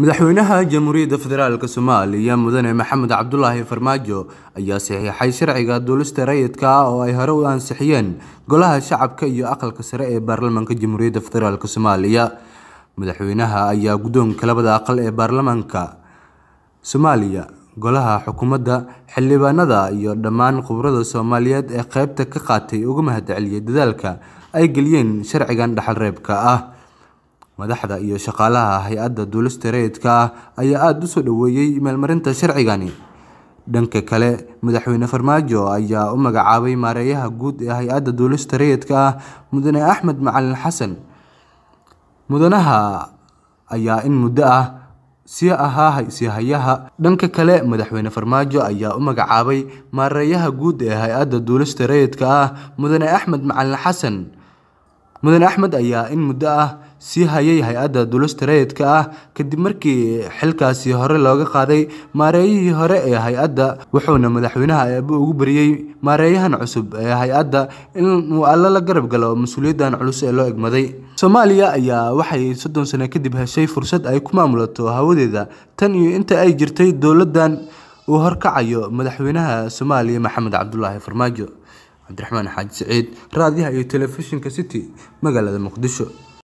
madaxweynaha jamhuuriyadda federaalka soomaaliya mudane maxamed cabdulaahi farmaajo ayaa saxiixay sharciga duulista rayidka oo ay hore u ansixiyeen golaha shacabka iyo aqalka sare ee baarlamaanka jamhuuriyadda federaalk soomaaliya madaxweynaha ayaa gudoonka labada aqal ee baarlamaanka soomaaliya golaha xukuumadda xildhibaanada iyo dhammaan khubrada soomaaliyeed ee qeybta ka qaatay uga mahadceliyay dadaalka ay geliyeen sharcigan dhaxalreebka ah madaxda iyo shaqaalaha hay-adda duulista rayidka ah ayaa aada u soo dhoweeyey meelmarinta sharcigani dhanka kale madaxweyne farmaajo ayaa u magacaabay maareeyaha guud ee hay-adda duulista rayidka ah mudane axmed macalin xasan mudanaha ayaa in muddo ah si ahaa sihayaha dhanka kale madaxweyne farmaajo ayaa u magacaabay maareeyaha guud ee hay-adda duulista rayidka ah mudane axmed macalin xasan mudane axmed ayaa in muddo ah sii hayay hay-adda dulistaraedka ah kadib markii xilkaasi hore looga qaaday maareeyihii hore ee hay-adda wuxuuna madaxweynaha eebe ugu bariyey maareeyahan cusub ee hay-adda inuu alle la garab galo mas-uuliyaddan culus ee loo egmaday soomaaliya ayaa waxay soddon sano kadib heshay fursad ay ku maamulato hawadeeda tan iyo inta ay jirtay dowladdan uu horkacayo madaxweynaha soomaaliya maxamed cabdulaahi farmaajo cabdiraxmaan xaaji siciid raadiyaha iyo telefishinka city magaalada muqdisho